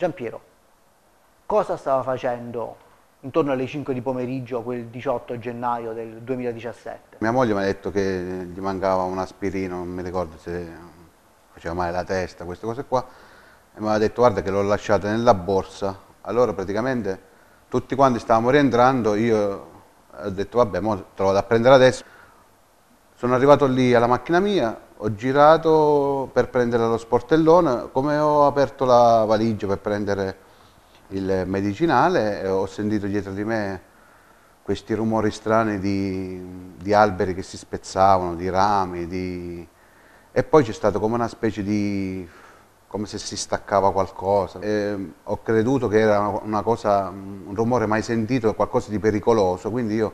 Giampiero, cosa stava facendo intorno alle 5 di pomeriggio quel 18 gennaio del 2017? Mia moglie mi ha detto che gli mancava un aspirino, non mi ricordo se faceva male la testa, queste cose qua, e mi ha detto guarda che l'ho lasciata nella borsa, allora praticamente tutti quanti stavamo rientrando, io ho detto vabbè, mo te lo vado a prendere adesso, sono arrivato lì alla macchina mia, ho girato per prendere lo sportellone, come ho aperto la valigia per prendere il medicinale ho sentito dietro di me questi rumori strani di, di alberi che si spezzavano, di rami, di... e poi c'è stato come una specie di... come se si staccava qualcosa. E mm, ho creduto che era una cosa, mm, un rumore mai sentito, qualcosa di pericoloso, quindi io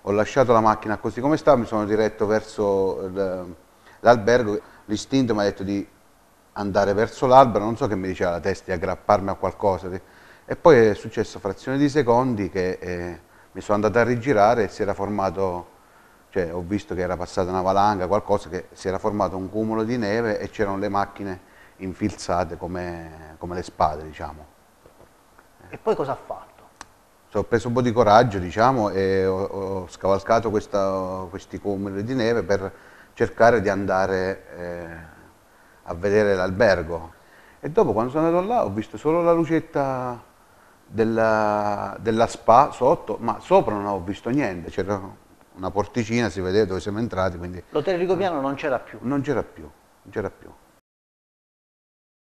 ho lasciato la macchina così come sta, mi sono diretto verso... Il, l'albergo, l'istinto mi ha detto di andare verso l'albero, non so che mi diceva la testa, di aggrapparmi a qualcosa. E poi è successo frazione di secondi che eh, mi sono andato a rigirare e si era formato, cioè ho visto che era passata una valanga, qualcosa, che si era formato un cumulo di neve e c'erano le macchine infilzate come, come le spade, diciamo. E poi cosa ha fatto? ho preso un po' di coraggio, diciamo, e ho, ho scavalcato questa, questi cumuli di neve per cercare di andare eh, a vedere l'albergo. E dopo quando sono andato là ho visto solo la lucetta della, della spa sotto, ma sopra non ho visto niente, c'era una porticina, si vedeva dove siamo entrati. Quindi... L'hotel Rigopiano non c'era più? Non c'era più, non c'era più.